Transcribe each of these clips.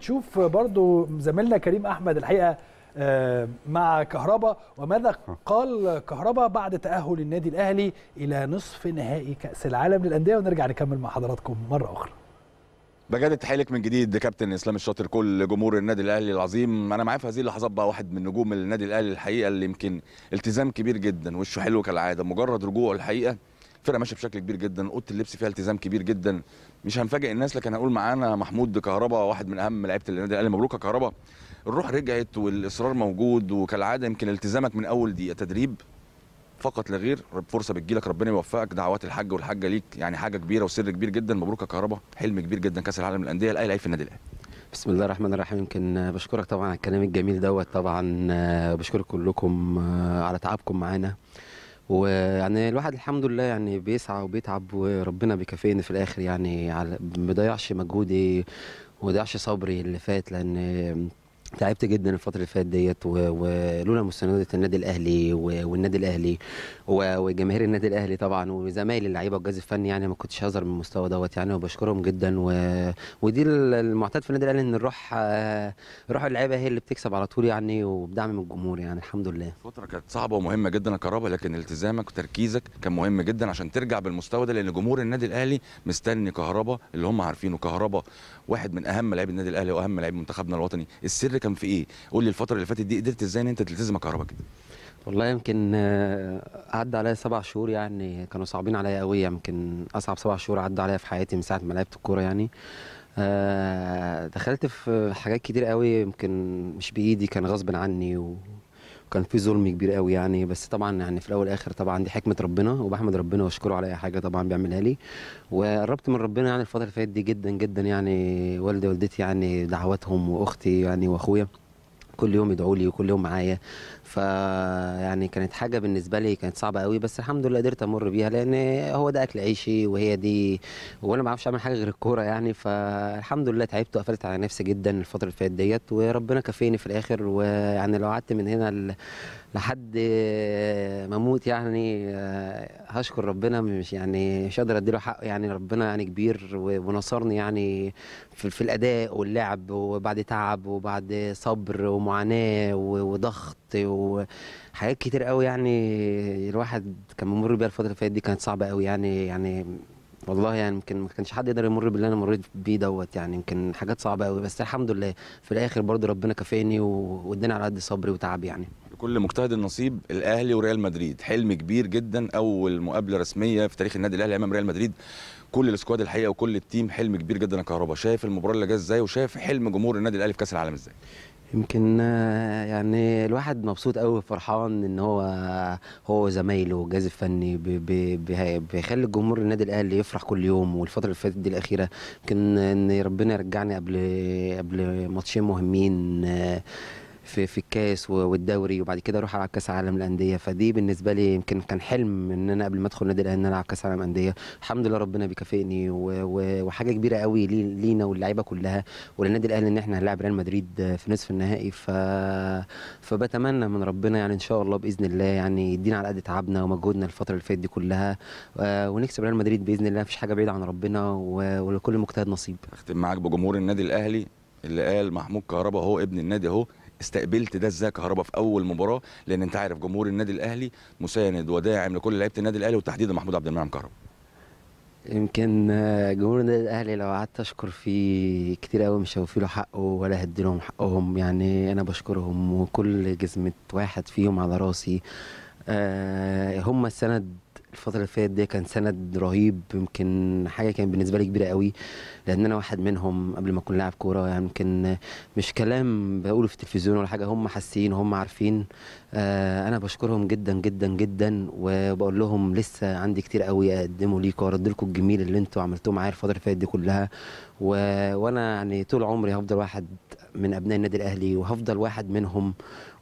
نشوف برضو زميلنا كريم احمد الحقيقه آه، مع كهربا وماذا قال كهربا بعد تاهل النادي الاهلي الى نصف نهائي كاس العالم للانديه ونرجع نكمل مع حضراتكم مره اخرى بجد التحيه من جديد كابتن اسلام الشاطر كل جمهور النادي الاهلي العظيم انا معاه في هذه اللحظات بقى واحد من نجوم النادي الاهلي الحقيقه اللي يمكن التزام كبير جدا وشه حلو كالعاده مجرد رجوعه الحقيقه الفرقه ماشيه بشكل كبير جدا اوضه اللبس فيها التزام كبير جدا مش هنفاجئ الناس لكن هنقول معانا محمود كهربا واحد من اهم لعيبه النادي الاهلي مبروك يا كهربا الروح رجعت والاصرار موجود وكالعاده يمكن التزامك من اول دقيقه تدريب فقط لا غير فرصه بتجيلك ربنا يوفقك دعوات الحاج والحاجه ليك يعني حاجه كبيره وسر كبير جدا مبروك يا كهربا حلم كبير جدا كاس العالم للانديه الاهلي في النادي الاهلي بسم الله الرحمن الرحيم يمكن بشكرك طبعا على الكلام الجميل دوت طبعا بشكر كلكم آه، على تعبكم معانا ويعني الواحد الحمد لله يعني بيسعى وبيتعب وربنا بيكافئني في الاخر يعني ما بضيعش مجهودي وما بضيعش صبري اللي فات لان تعبت جدا الفتره اللي فاتت ديت ولولا مسانده النادي الاهلي والنادي الاهلي وجماهير النادي الاهلي طبعا وزمايلي اللعيبه والجهاز الفني يعني ما كنتش هظهر من المستوى دوت يعني وبشكرهم جدا و... ودي المعتاد في النادي الاهلي ان الروح روح اللعيبه هي اللي بتكسب على طول يعني وبدعم من الجمهور يعني الحمد لله فتره كانت صعبه ومهمه جدا يا كهربا لكن التزامك وتركيزك كان مهم جدا عشان ترجع بالمستوى ده لان جمهور النادي الاهلي مستني كهربا اللي هم عارفينه كهربا واحد من اهم لاعبي النادي الاهلي واهم لاعبي منتخبنا الوطني السر كان في ايه؟ قول لي الفتره اللي فاتت دي قدرت ازاي ان انت تلتزم كده؟ والله يمكن آه، عدى عليا سبع شهور يعني كانوا صعبين عليا قوي يمكن اصعب سبع شهور عدى عليا في حياتي من ساعه ما لعبت الكوره يعني آه، دخلت في حاجات كتير قوي يمكن مش بايدي كان غصب عني و كان في ظلم كبير قوي يعني بس طبعا يعني في الاول والاخر طبعا دي حكمه ربنا وبحمد ربنا واشكره على اي حاجه طبعا بيعملها لي وقربت من ربنا يعني الفتره اللي فاتت دي جدا جدا يعني والدي والدتي يعني دعواتهم واختي يعني واخويا كل يوم يدعوا لي وكل يوم معايا ف يعني كانت حاجه بالنسبه لي كانت صعبه قوي بس الحمد لله قدرت امر بيها لان هو ده اكل عيشي وهي دي وانا ما اعرفش اعمل حاجه غير الكوره يعني فالحمد لله تعبت وقفلت على نفسي جدا الفتره اللي فاتت ديت وربنا كفيني في الاخر ويعني لو قعدت من هنا لحد ما اموت يعني هشكر ربنا مش يعني مش قادر اديله حقه يعني ربنا يعني كبير ونصرني يعني في, في الاداء واللعب وبعد تعب وبعد صبر ومع ومعاناه وضغط وحاجات كتير قوي يعني الواحد كان بيمر بيها الفتره اللي فاتت دي كانت صعبه قوي يعني يعني والله يعني يمكن ما كانش حد يقدر يمر باللي انا مريت بيه دوت يعني يمكن حاجات صعبه قوي بس الحمد لله في الاخر برضو ربنا كافئني واداني على قد صبري وتعبي يعني لكل مجتهد النصيب الاهلي وريال مدريد حلم كبير جدا اول مقابله رسميه في تاريخ النادي الاهلي امام ريال مدريد كل السكواد الحقيقه وكل التيم حلم كبير جدا يا كهربا شايف المباراه اللي جايه ازاي وشايف حلم جمهور النادي الاهلي في كاس العالم ازاي يمكن يعني الواحد مبسوط قوي فرحان ان هو هو زمايله والجهاز الفني بيخلي جمهور النادي الاهلي يفرح كل يوم والفتره اللي فاتت دي الاخيره يمكن ان ربنا يرجعني قبل قبل ماتشين مهمين في في الكاس والدوري وبعد كده اروح العب كاس عالم الانديه فدي بالنسبه لي يمكن كان حلم ان انا قبل ما ادخل نادي الاهلي ان العب كاس عالم الانديه الحمد لله ربنا بيكافئني وحاجه كبيره قوي لينا واللعيبه كلها وللنادي الاهلي ان احنا هنلاعب ريال مدريد في نصف النهائي ف فبتمنى من ربنا يعني ان شاء الله باذن الله يعني يدينا على قد تعبنا ومجهودنا الفتره اللي فاتت دي كلها ونكسب ريال مدريد باذن الله مفيش حاجه بعيده عن ربنا ولكل مجتهد نصيب اختم معاك بجمهور النادي الاهلي اللي قال محمود كهربا هو ابن النادي اهو استقبلت ده ازاي كهربا في اول مباراه لان انت عارف جمهور النادي الاهلي مساند وداعم لكل لعيبه النادي الاهلي وتحديدا محمود عبد المنعم كهربا يمكن آه، جمهور النادي الاهلي لو قعدت اشكر فيه كتير قوي مش هوفي له حقه ولا هدي لهم حقهم يعني انا بشكرهم وكل جزمه واحد فيهم على راسي آه، هم السند الفترة اللي فاتت دي كان سند رهيب يمكن حاجة كانت بالنسبة لي كبيرة قوي لأن أنا واحد منهم قبل ما أكون لاعب كورة يعني يمكن مش كلام بقوله في التلفزيون ولا حاجة هم حاسين هم عارفين آه أنا بشكرهم جدا جدا جدا وبقول لهم لسه عندي كتير قوي أقدمه ليكم وأرد لكم الجميل اللي أنتوا عملتوه معايا الفترة اللي فاتت دي كلها و... وأنا يعني طول عمري هفضل واحد من أبناء النادي الأهلي وهفضل واحد منهم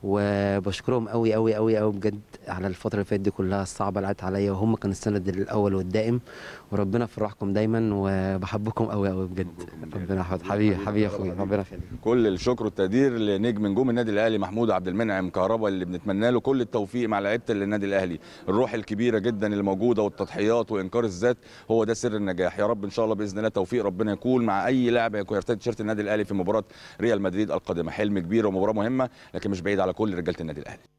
وبشكرهم قوي قوي قوي قوي بجد على الفتره اللي فاتت دي كلها الصعبه اللي عدت عليا وهم كانوا السند الاول والدائم وربنا يفرحكم دايما وبحبكم قوي قوي بجد ربنا يحفظك حبيبي حبيبي يا اخويا ربنا يخليك كل الشكر والتقدير لنجم نجوم النادي الاهلي محمود عبد المنعم كهربا اللي بنتمنى له كل التوفيق مع لعيبه النادي الاهلي الروح الكبيره جدا اللي موجوده والتضحيات وانكار الذات هو ده سر النجاح يا رب ان شاء الله باذن الله توفيق ربنا يكون مع اي لاعب هيرتدي تيشيرت النادي الاهلي في مباراه ريال مدريد القادمه حلم كبير ومباراه مهمه لكن مش بعيد على كل رجاله النادي الاهلي